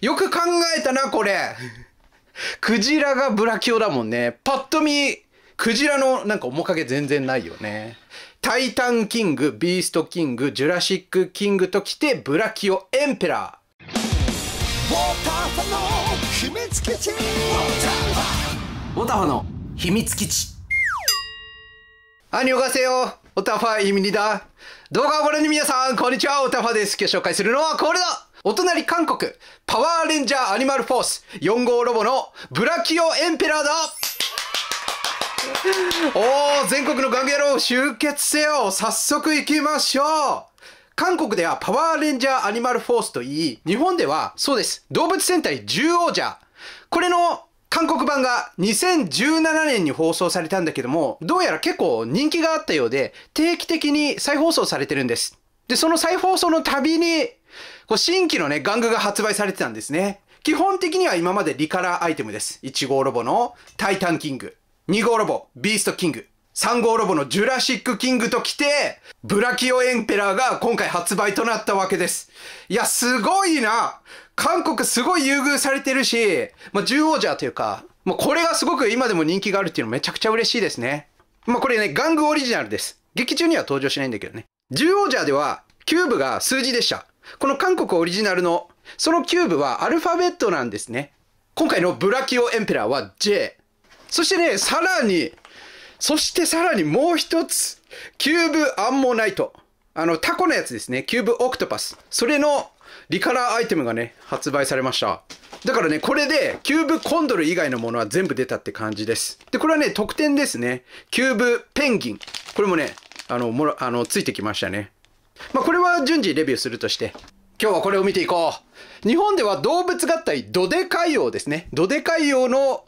よく考えたな、これ。クジラがブラキオだもんね。パッと見、クジラのなんか面影全然ないよね。タイタンキング、ビーストキング、ジュラシックキングと来て、ブラキオエンペラー。ウォーターファの秘密基地ウォーターファウォーターファの秘密基地アニョガセヨオタファイミニだ動画をご覧の皆さん、こんにちは、オタファです。今日紹介するのはこれだお隣韓国、パワーレンジャーアニマルフォース、4号ロボのブラキオエンペラーだおー、全国のガンゲロー集結せよ早速行きましょう韓国ではパワーレンジャーアニマルフォースといい、日本では、そうです、動物戦隊獣王者。これの韓国版が2017年に放送されたんだけども、どうやら結構人気があったようで、定期的に再放送されてるんです。で、その再放送のたびにこう新規のね、玩具が発売されてたんですね。基本的には今までリカラーアイテムです。1号ロボのタイタンキング、2号ロボ、ビーストキング、3号ロボのジュラシックキングと来て、ブラキオエンペラーが今回発売となったわけです。いや、すごいな韓国すごい優遇されてるし、まあ、獣王者というか、まあ、これがすごく今でも人気があるっていうのめちゃくちゃ嬉しいですね。まあ、これね、玩具オリジナルです。劇中には登場しないんだけどね。獣王者では、キューブが数字でした。この韓国オリジナルの、そのキューブはアルファベットなんですね。今回のブラキオエンペラーは J。そしてね、さらに、そしてさらにもう一つ、キューブアンモナイト。あの、タコのやつですね。キューブオクトパス。それのリカラーアイテムがね、発売されました。だからね、これで、キューブコンドル以外のものは全部出たって感じです。で、これはね、特典ですね。キューブペンギン。これもね、あの、もら、あの、ついてきましたね。まあ、これは順次レビューするとして、今日はこれを見ていこう。日本では動物合体ドデカイオですね。ドデカイオの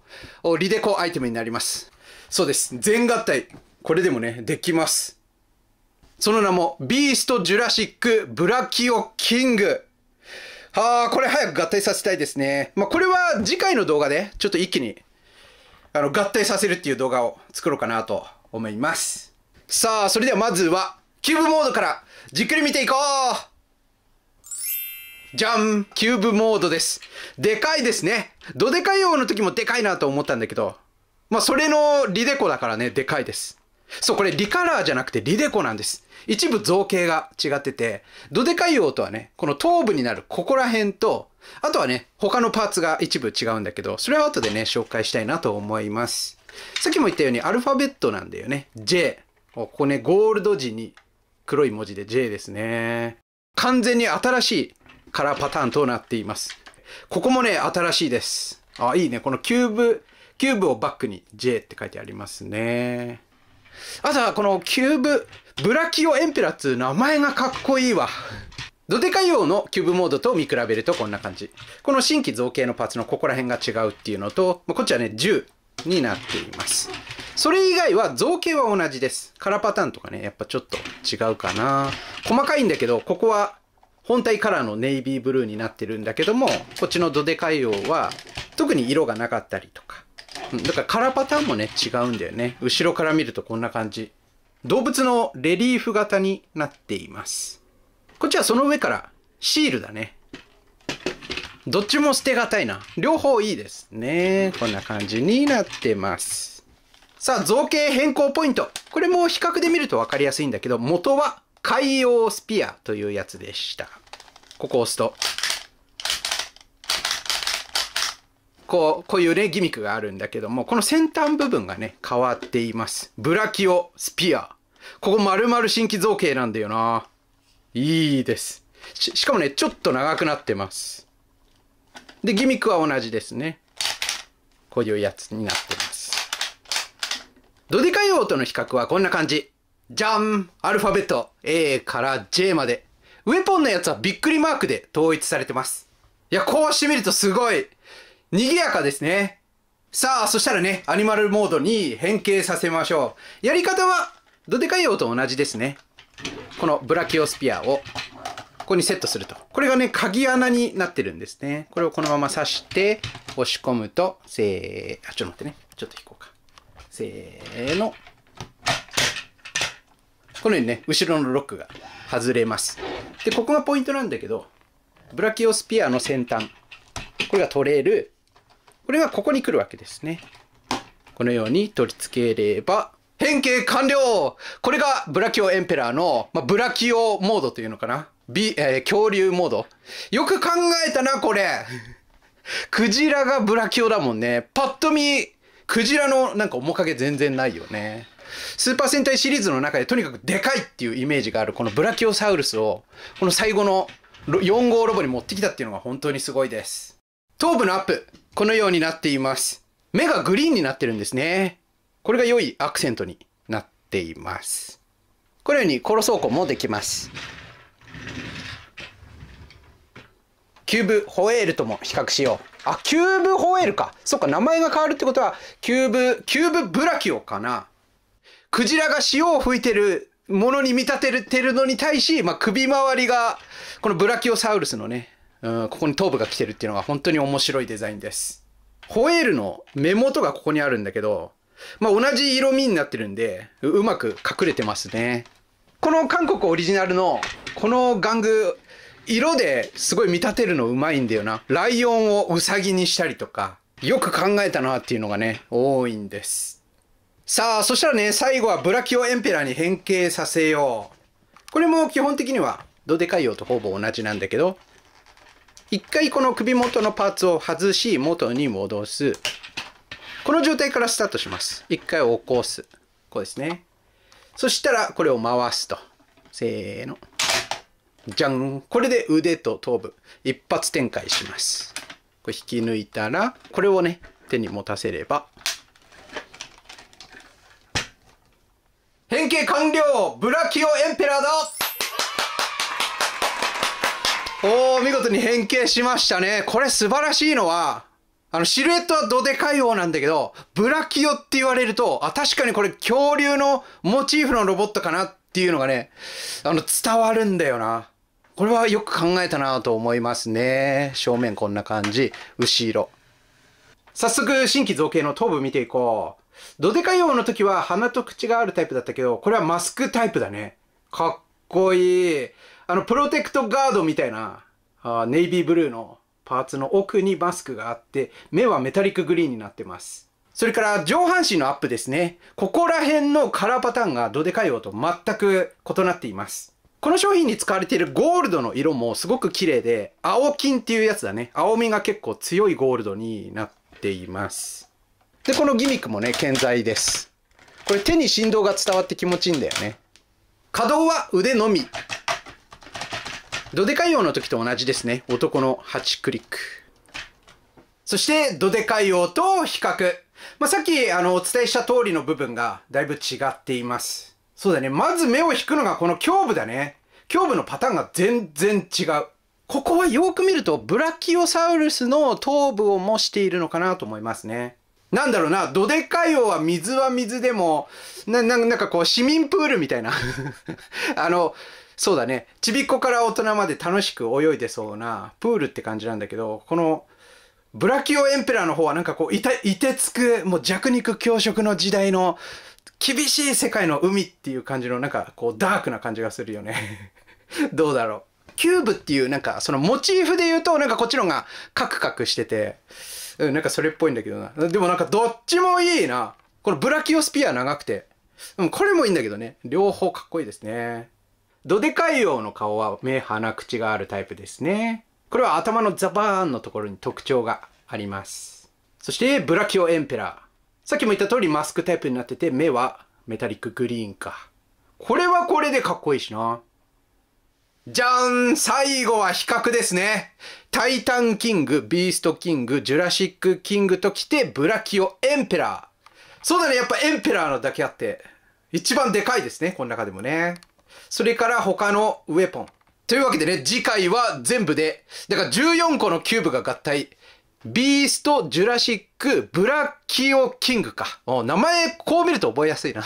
リデコアイテムになります。そうです。全合体。これでもね、できます。その名も、ビースト・ジュラシック・ブラキオ・キング。あこれ早く合体させたいですね。まあ、これは次回の動画で、ちょっと一気に、あの、合体させるっていう動画を作ろうかなと思います。さあ、それではまずは、キューブモードからじっくり見ていこうじゃんキューブモードです。でかいですね。どでかい王の時もでかいなと思ったんだけど、まあそれのリデコだからね、でかいです。そう、これリカラーじゃなくてリデコなんです。一部造形が違ってて、どでかい王とはね、この頭部になるここら辺と、あとはね、他のパーツが一部違うんだけど、それは後でね、紹介したいなと思います。さっきも言ったようにアルファベットなんだよね。J。ここね、ゴールド時に黒い文字で J ですね。完全に新しいカラーパターンとなっています。ここもね、新しいです。あ、いいね。このキューブ、キューブをバックに J って書いてありますね。あとはこのキューブ、ブラキオエンペラいう名前がかっこいいわ。ドデカ用のキューブモードと見比べるとこんな感じ。この新規造形のパーツのここら辺が違うっていうのと、こっちはね、10になっています。それ以外は造形は同じです。カラーパターンとかね、やっぱちょっと違うかな。細かいんだけど、ここは本体カラーのネイビーブルーになってるんだけども、こっちのドデカイオは特に色がなかったりとか。うん、だからカラーパターンもね、違うんだよね。後ろから見るとこんな感じ。動物のレリーフ型になっています。こっちはその上からシールだね。どっちも捨てがたいな。両方いいですね。こんな感じになってます。さあ、造形変更ポイント。これも比較で見ると分かりやすいんだけど、元は海洋スピアというやつでした。ここを押すと。こう、こういうね、ギミックがあるんだけども、この先端部分がね、変わっています。ブラキオスピア。ここ丸々新規造形なんだよな。いいです。し、しかもね、ちょっと長くなってます。で、ギミックは同じですね。こういうやつになってます。ドデカ用との比較はこんな感じ。じゃんアルファベット A から J まで。ウェポンのやつはびっくりマークで統一されてます。いや、こうしてみるとすごい、賑やかですね。さあ、そしたらね、アニマルモードに変形させましょう。やり方は、ドデカ用と同じですね。このブラキオスピアを、ここにセットすると。これがね、鍵穴になってるんですね。これをこのまま刺して、押し込むと、せー、あ、ちょっと待ってね。ちょっと引こうか。せーの。このようにね、後ろのロックが外れます。で、ここがポイントなんだけど、ブラキオスピアの先端、これが取れる。これがここに来るわけですね。このように取り付ければ、変形完了これがブラキオエンペラーの、まあ、ブラキオモードというのかな。ビ、えー、恐竜モード。よく考えたな、これ。クジラがブラキオだもんね。パッと見、クジラのなんか面影全然ないよね。スーパー戦隊シリーズの中でとにかくでかいっていうイメージがあるこのブラキオサウルスをこの最後の4号ロボに持ってきたっていうのが本当にすごいです。頭部のアップ、このようになっています。目がグリーンになってるんですね。これが良いアクセントになっています。このようにコロ走行もできます。キューブホエールとも比較しよう。あ、キューブホエールか。そっか、名前が変わるってことは、キューブ、キューブブラキオかな。クジラが潮を吹いてるものに見立ててるのに対し、まあ、首周りが、このブラキオサウルスのね、うん、ここに頭部が来てるっていうのが本当に面白いデザインです。ホエールの目元がここにあるんだけど、まあ、同じ色味になってるんでう、うまく隠れてますね。この韓国オリジナルの、この玩具、色ですごい見立てるのうまいんだよな。ライオンをウサギにしたりとか、よく考えたなっていうのがね、多いんです。さあ、そしたらね、最後はブラキオエンペラーに変形させよう。これも基本的にはどでかいよとほぼ同じなんだけど、一回この首元のパーツを外し、元に戻す。この状態からスタートします。一回起こす。こうですね。そしたら、これを回すと。せーの。じゃんこれで腕と頭部一発展開しますこれ引き抜いたらこれをね手に持たせれば変形完了ブラキオエンペラーだおー見事に変形しましたねこれ素晴らしいのはあの、シルエットはどでかい方なんだけど、ブラキオって言われると、あ、確かにこれ恐竜のモチーフのロボットかなっていうのがね、あの、伝わるんだよな。これはよく考えたなと思いますね。正面こんな感じ。後ろ。早速、新規造形の頭部見ていこう。ドデカ用の時は鼻と口があるタイプだったけど、これはマスクタイプだね。かっこいい。あの、プロテクトガードみたいな、あネイビーブルーのパーツの奥にマスクがあって、目はメタリックグリーンになってます。それから上半身のアップですね。ここら辺のカラーパターンがドデカ用と全く異なっています。この商品に使われているゴールドの色もすごく綺麗で、青金っていうやつだね。青みが結構強いゴールドになっています。で、このギミックもね、健在です。これ手に振動が伝わって気持ちいいんだよね。可動は腕のみ。ドデカイオの時と同じですね。男の8クリック。そして、ドデカイオと比較。まあ、さっき、あの、お伝えした通りの部分がだいぶ違っています。そうだね。まず目を引くのがこの胸部だね。胸部のパターンが全然違う。ここはよく見るとブラキオサウルスの頭部を模しているのかなと思いますね。なんだろうな、どでかい王は水は水でも、な、ななんかこう市民プールみたいな あの、そうだね、ちびっこから大人まで楽しく泳いでそうなプールって感じなんだけど、このブラキオエンペラーの方はなんかこう、いいてつく、もう弱肉強食の時代の厳しい世界の海っていう感じのなんかこうダークな感じがするよね どうだろうキューブっていうなんかそのモチーフで言うとなんかこっちの方がカクカクしてて、うん、なんかそれっぽいんだけどなでもなんかどっちもいいなこのブラキオスピア長くて、うん、これもいいんだけどね両方かっこいいですねドデカイオウの顔は目鼻口があるタイプですねこれは頭のザバーンのところに特徴がありますそしてブラキオエンペラーさっきも言った通りマスクタイプになってて、目はメタリックグリーンか。これはこれでかっこいいしな。じゃーん最後は比較ですね。タイタンキング、ビーストキング、ジュラシックキングと来て、ブラキオエンペラー。そうだね、やっぱエンペラーのだけあって、一番でかいですね、この中でもね。それから他のウェポン。というわけでね、次回は全部で、だから14個のキューブが合体。ビースト、ジュラシック、ブラッキオキングか。名前、こう見ると覚えやすいな。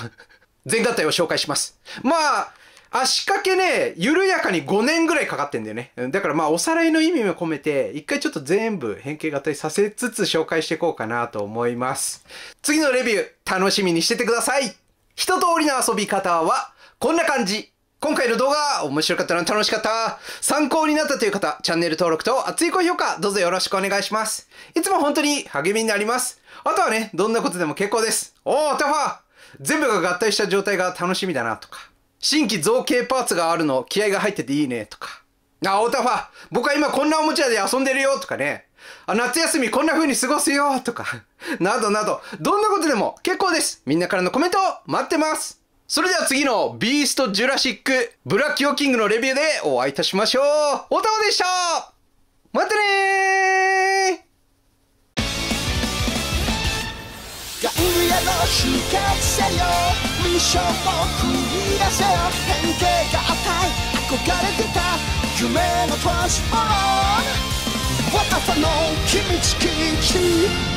全合体を紹介します。まあ、足掛けね、緩やかに5年ぐらいかかってんだよね。だからまあおさらいの意味も込めて、一回ちょっと全部変形型にさせつつ紹介していこうかなと思います。次のレビュー、楽しみにしててください一通りの遊び方は、こんな感じ今回の動画、面白かったな、楽しかった、参考になったという方、チャンネル登録と熱い高評価、どうぞよろしくお願いします。いつも本当に励みになります。あとはね、どんなことでも結構です。おー、タファー全部が合体した状態が楽しみだな、とか。新規造形パーツがあるの、気合が入ってていいね、とか。あ、オータファー僕は今こんなおもちゃで遊んでるよ、とかね。あ、夏休みこんな風に過ごすよ、とか。などなど、どんなことでも結構です。みんなからのコメント待ってます。それでは次のビーストジュラシックブラキオキングのレビューでお会いいたしましょうおたまでしたまたね夢のトランスフォームさの